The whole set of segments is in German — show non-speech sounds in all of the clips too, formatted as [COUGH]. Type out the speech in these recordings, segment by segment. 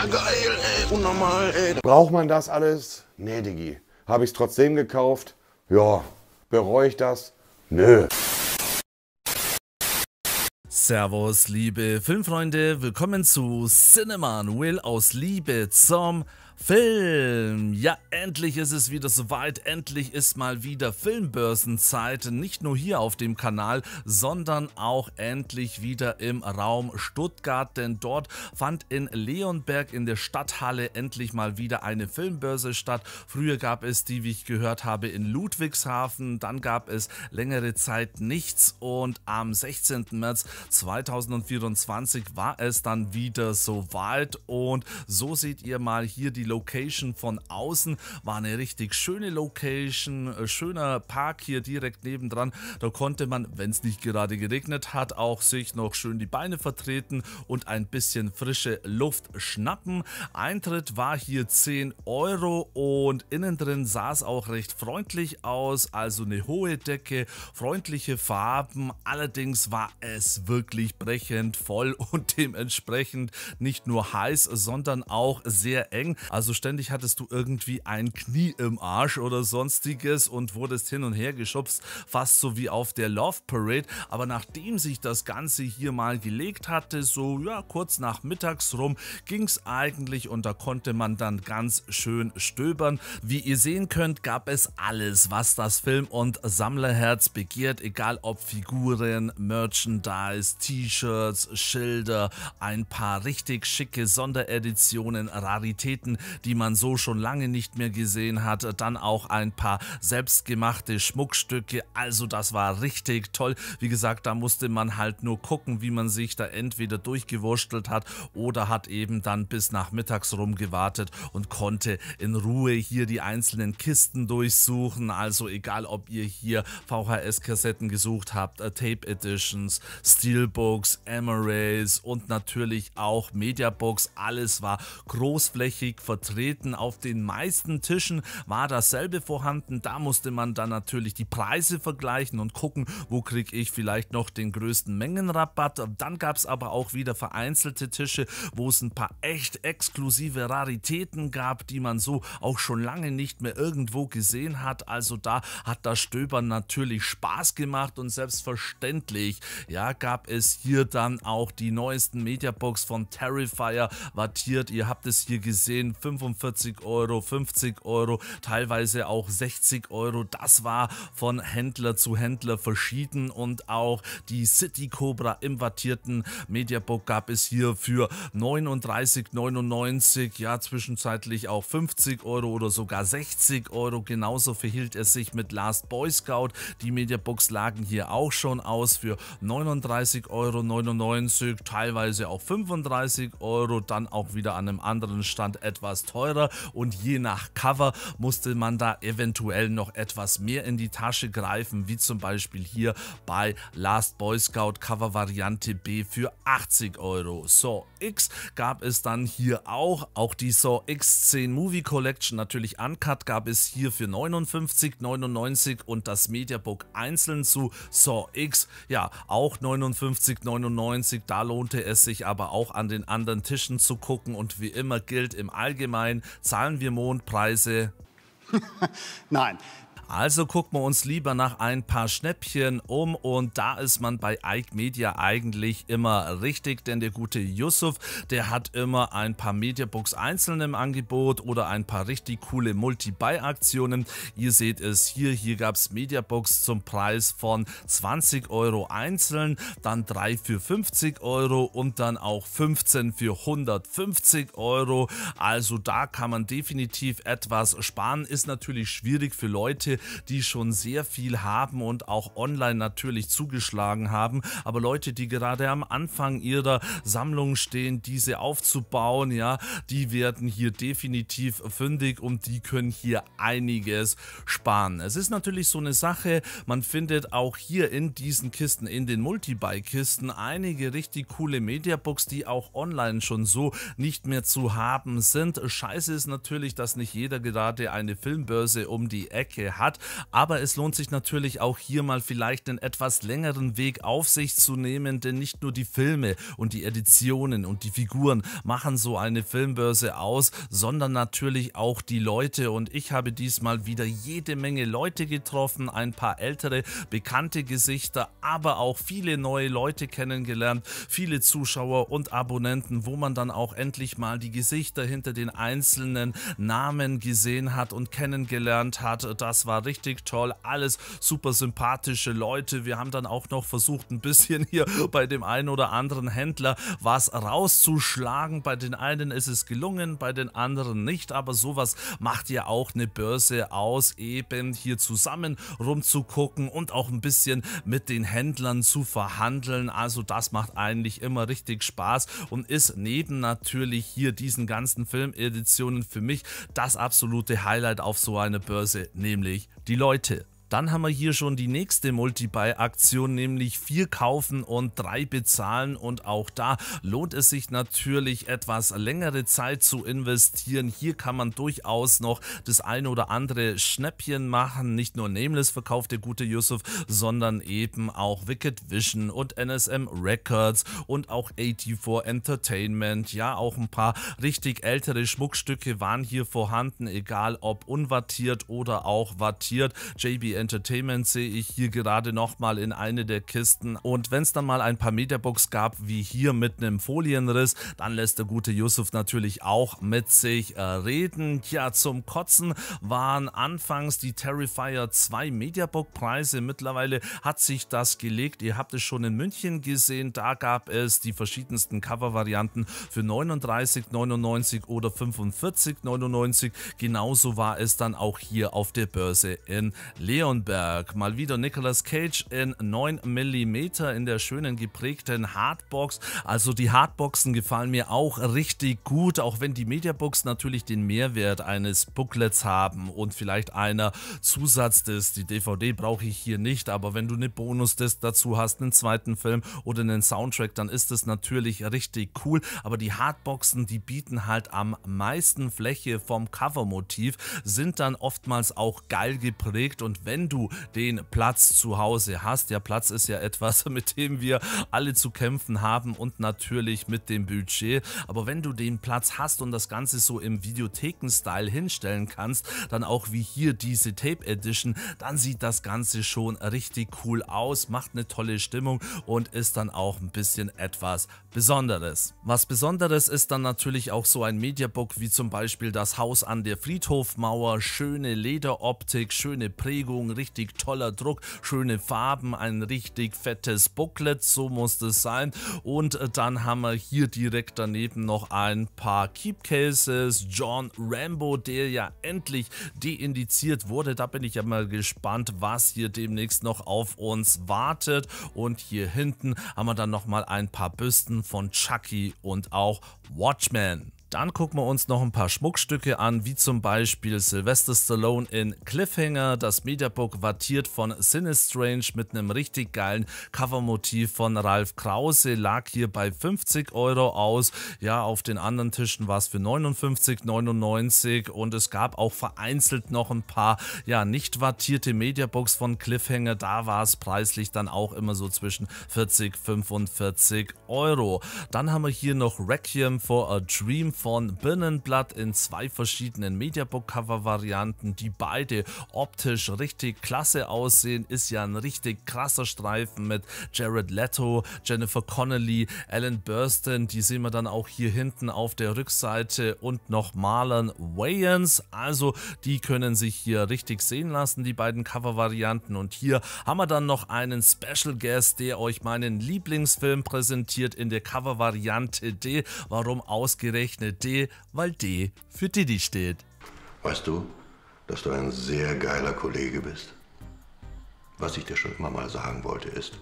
Alter, geil, ey, unnormal, ey. Braucht man das alles? Nee, Digi. Habe ich es trotzdem gekauft? Ja. Bereue ich das? Nö. Servus, liebe Filmfreunde, willkommen zu Cineman Will aus Liebe zum Film! Ja, endlich ist es wieder soweit. Endlich ist mal wieder Filmbörsenzeit. Nicht nur hier auf dem Kanal, sondern auch endlich wieder im Raum Stuttgart. Denn dort fand in Leonberg in der Stadthalle endlich mal wieder eine Filmbörse statt. Früher gab es die, wie ich gehört habe, in Ludwigshafen. Dann gab es längere Zeit nichts. Und am 16. März 2024 war es dann wieder soweit. Und so seht ihr mal hier die die Location von außen. War eine richtig schöne Location, äh, schöner Park hier direkt nebendran. Da konnte man, wenn es nicht gerade geregnet hat, auch sich noch schön die Beine vertreten und ein bisschen frische Luft schnappen. Eintritt war hier 10 Euro und innen drin sah es auch recht freundlich aus, also eine hohe Decke, freundliche Farben. Allerdings war es wirklich brechend voll [LAUGHS] und dementsprechend nicht nur heiß, sondern auch sehr eng. Also ständig hattest du irgendwie ein Knie im Arsch oder sonstiges und wurdest hin und her geschubst, fast so wie auf der Love Parade. Aber nachdem sich das Ganze hier mal gelegt hatte, so ja kurz nach mittags rum, ging es eigentlich und da konnte man dann ganz schön stöbern. Wie ihr sehen könnt, gab es alles, was das Film- und Sammlerherz begehrt, egal ob Figuren, Merchandise, T-Shirts, Schilder, ein paar richtig schicke Sondereditionen, Raritäten, die man so schon lange nicht mehr gesehen hat. Dann auch ein paar selbstgemachte Schmuckstücke. Also das war richtig toll. Wie gesagt, da musste man halt nur gucken, wie man sich da entweder durchgewurstelt hat oder hat eben dann bis nachmittags rum gewartet und konnte in Ruhe hier die einzelnen Kisten durchsuchen. Also egal, ob ihr hier VHS-Kassetten gesucht habt, äh, Tape Editions, Steelbooks, Emeralds und natürlich auch Mediabooks. Alles war großflächig vertreten. Auf den meisten Tischen war dasselbe vorhanden. Da musste man dann natürlich die Preise vergleichen und gucken, wo kriege ich vielleicht noch den größten Mengenrabatt. Dann gab es aber auch wieder vereinzelte Tische, wo es ein paar echt exklusive Raritäten gab, die man so auch schon lange nicht mehr irgendwo gesehen hat. Also da hat das Stöbern natürlich Spaß gemacht und selbstverständlich ja, gab es hier dann auch die neuesten Mediabox von Terrifier wartiert. Ihr habt es hier gesehen, 45 Euro, 50 Euro, teilweise auch 60 Euro. Das war von Händler zu Händler verschieden und auch die City Cobra im wattierten Mediabook gab es hier für 39,99, ja zwischenzeitlich auch 50 Euro oder sogar 60 Euro. Genauso verhielt es sich mit Last Boy Scout. Die Mediabooks lagen hier auch schon aus für 39,99 Euro, teilweise auch 35 Euro, dann auch wieder an einem anderen Stand etwas war teurer und je nach Cover musste man da eventuell noch etwas mehr in die Tasche greifen, wie zum Beispiel hier bei Last Boy Scout Cover Variante B für 80 Euro. Saw X gab es dann hier auch, auch die Saw X10 Movie Collection, natürlich Uncut gab es hier für 59,99 und das Mediabook einzeln zu Saw X, ja auch 59,99, da lohnte es sich aber auch an den anderen Tischen zu gucken und wie immer gilt im Allgemeinen allgemein? Zahlen wir Mondpreise? [LAUGHS] Nein, also gucken wir uns lieber nach ein paar Schnäppchen um und da ist man bei Ike Media eigentlich immer richtig, denn der gute Yusuf, der hat immer ein paar Mediabooks einzeln im Angebot oder ein paar richtig coole Multi-Buy-Aktionen. Ihr seht es hier, hier gab es Mediabooks zum Preis von 20 Euro einzeln, dann 3 für 50 Euro und dann auch 15 für 150 Euro. Also da kann man definitiv etwas sparen, ist natürlich schwierig für Leute, Bereiche, die schon sehr viel haben und auch online natürlich zugeschlagen haben. Aber Leute, die gerade am Anfang ihrer Sammlung stehen, diese aufzubauen, ja, die werden hier definitiv fündig und die können hier einiges sparen. Es ist natürlich so eine Sache, man findet auch hier in diesen Kisten, in den multibike kisten einige richtig coole Mediabooks, die auch online schon so nicht mehr zu haben sind. Scheiße ist natürlich, dass nicht jeder gerade eine Filmbörse um die Ecke hat hat. Aber es lohnt sich natürlich auch hier mal vielleicht einen etwas längeren Weg auf sich zu nehmen, denn nicht nur die Filme und die Editionen und die Figuren machen so eine Filmbörse aus, sondern natürlich auch die Leute. Und ich habe diesmal wieder jede Menge Leute getroffen, ein paar ältere, bekannte Gesichter, aber auch viele neue Leute kennengelernt, viele Zuschauer und Abonnenten, wo man dann auch endlich mal die Gesichter hinter den einzelnen Namen gesehen hat und kennengelernt hat. Das war war richtig toll, alles super sympathische Leute. Wir haben dann auch noch versucht, ein bisschen hier bei dem einen oder anderen Händler was rauszuschlagen. Bei den einen ist es gelungen, bei den anderen nicht, aber sowas macht ja auch eine Börse aus, eben hier zusammen rumzugucken und auch ein bisschen mit den Händlern zu verhandeln. Also das macht eigentlich immer richtig Spaß und ist neben natürlich hier diesen ganzen Filmeditionen für mich das absolute Highlight auf so einer Börse, nämlich die Leute. Dann haben wir hier schon die nächste Multi-Buy-Aktion, nämlich vier kaufen und drei bezahlen. Und auch da lohnt es sich natürlich etwas längere Zeit zu investieren. Hier kann man durchaus noch das eine oder andere Schnäppchen machen. Nicht nur Nameless verkauft der gute Yusuf, sondern eben auch Wicked Vision und NSM Records und auch 84 Entertainment. Ja, auch ein paar richtig ältere Schmuckstücke waren hier vorhanden, egal ob unwattiert oder auch wattiert. JBL Entertainment sehe ich hier gerade nochmal in eine der Kisten. Und wenn es dann mal ein paar Meterbucks gab, wie hier mit einem Folienriss, dann lässt der gute Yusuf natürlich auch mit sich äh, reden. Tja, zum Kotzen waren anfangs die Terrifier 2 Mediabook-Preise. Mittlerweile hat sich das gelegt. Ihr habt es schon in München gesehen. Da gab es die verschiedensten Cover-Varianten für 39,99 oder 45,99. Genauso war es dann auch hier auf der Börse in Leon. Frauenberg. Mal wieder Nicolas Cage in 9 mm in der schönen geprägten Hardbox. Also die Hardboxen gefallen mir auch richtig gut, auch wenn die Mediabox natürlich den Mehrwert eines Booklets haben und vielleicht einer Zusatzdisc. Die DVD brauche ich hier nicht, aber wenn du eine Bonusdisc dazu hast, einen zweiten Film oder einen Soundtrack, dann ist das natürlich richtig cool. Aber die Hardboxen, die bieten halt am meisten Fläche vom Covermotiv, sind dann oftmals auch geil geprägt und wenn wenn du den Platz zu Hause hast. Ja, Platz ist ja etwas, [LAUGHS] mit dem wir alle zu kämpfen haben und natürlich mit dem Budget. Aber wenn du den Platz hast und das Ganze so im Videotheken-Style hinstellen kannst, dann auch wie hier diese Tape Edition, dann sieht das Ganze schon richtig cool aus, macht eine tolle Stimmung und ist dann auch ein bisschen etwas Besonderes. Was Besonderes ist dann natürlich auch so ein Mediabook wie zum Beispiel das Haus an der Friedhofmauer, schöne Lederoptik, schöne Prägung, richtig toller Druck, schöne Farben, ein richtig fettes Booklet, so muss das sein. Und äh, dann haben wir hier direkt daneben noch ein paar Keepcases. John Rambo, der ja endlich deindiziert wurde. Da bin ich ja mal gespannt, was hier demnächst noch auf uns wartet. Und hier hinten haben wir dann nochmal ein paar Büsten von Chucky und auch Watchmen. Dann gucken wir uns noch ein paar Schmuckstücke an, wie zum Beispiel Sylvester Stallone in Cliffhanger, das Mediabook wattiert von Sinistrange mit einem richtig geilen Covermotiv von Ralf Krause, lag hier bei 50 Euro aus. Ja, auf den anderen Tischen war es für 59,99 und es gab auch vereinzelt noch ein paar, ja, nicht wattierte Mediabooks von Cliffhanger. Da war es preislich dann auch immer so zwischen 40, 45 Euro. Dann haben wir hier noch Requiem for a Dream von Birnenblatt in zwei verschiedenen Mediabook-Cover-Varianten, die beide optisch richtig klasse aussehen. Ist ja ein richtig krasser Streifen mit Jared Leto, Jennifer Connelly, Alan Burstyn. Die sehen wir dann auch hier hinten auf der Rückseite und noch Marlon Wayans. Also die können sich hier richtig sehen lassen, die beiden Cover-Varianten. Und hier haben wir dann noch einen Special Guest, der euch meinen Lieblingsfilm präsentiert in der Cover-Variante D. Warum ausgerechnet mit D, weil D für Didi steht. Weißt du, dass du ein sehr geiler Kollege bist? Was ich dir schon immer mal sagen wollte ist,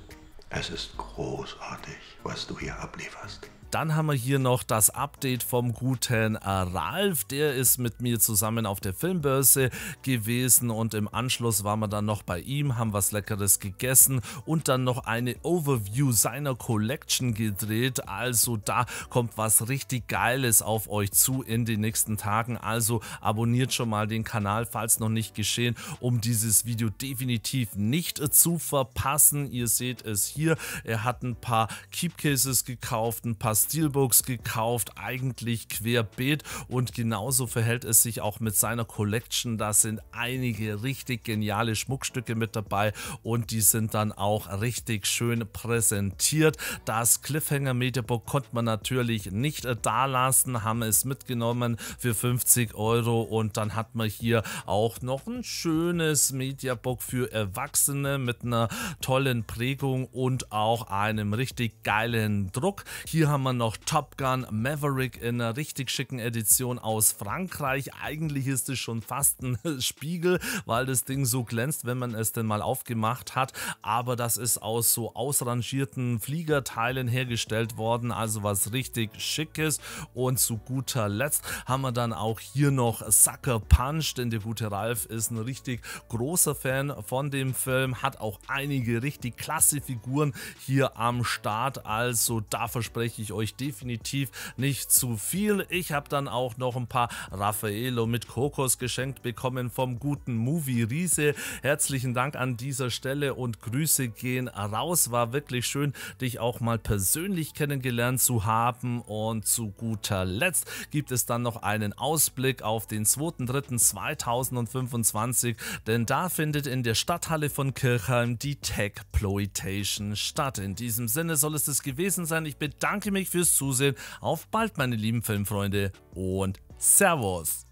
es ist großartig, was du hier ablieferst. Dann haben wir hier noch das Update vom guten Ralf. Der ist mit mir zusammen auf der Filmbörse gewesen und im Anschluss waren wir dann noch bei ihm, haben was Leckeres gegessen und dann noch eine Overview seiner Collection gedreht. Also da kommt was richtig Geiles auf euch zu in den nächsten Tagen. Also abonniert schon mal den Kanal, falls noch nicht geschehen, um dieses Video definitiv nicht zu verpassen. Ihr seht es hier hier. Er hat ein paar Keep Cases gekauft, ein paar Steelbooks gekauft, eigentlich querbeet und genauso verhält es sich auch mit seiner Collection. Da sind einige richtig geniale Schmuckstücke mit dabei und die sind dann auch richtig schön präsentiert. Das Cliffhanger Mediabook konnte man natürlich nicht äh, da lassen, haben es mitgenommen für 50 Euro und dann hat man hier auch noch ein schönes Mediabook für Erwachsene mit einer tollen Prägung und und auch einem richtig geilen Druck. Hier haben wir noch Top Gun Maverick in einer richtig schicken Edition aus Frankreich. Eigentlich ist es schon fast ein [LAUGHS] Spiegel, weil das Ding so glänzt, wenn man es denn mal aufgemacht hat. Aber das ist aus so ausrangierten Fliegerteilen hergestellt worden, also was richtig schickes. Und zu guter Letzt haben wir dann auch hier noch Sucker Punch, denn der gute Ralf ist ein richtig großer Fan von dem Film, hat auch einige richtig klasse Figuren Figuren hier am Start. Also da verspreche ich euch definitiv nicht zu viel. Ich habe dann auch noch ein paar Raffaello mit Kokos geschenkt bekommen vom guten Movie Riese. Herzlichen Dank an dieser Stelle und Grüße gehen raus. War wirklich schön, dich auch mal persönlich kennengelernt zu haben. Und zu guter Letzt gibt es dann noch einen Ausblick auf den 2.3.2025, denn da findet in der Stadthalle von Kirchheim die Techploitation statt. In diesem Sinne soll es das gewesen sein. Ich bedanke mich fürs Zusehen. Auf bald, meine lieben Filmfreunde und Servus.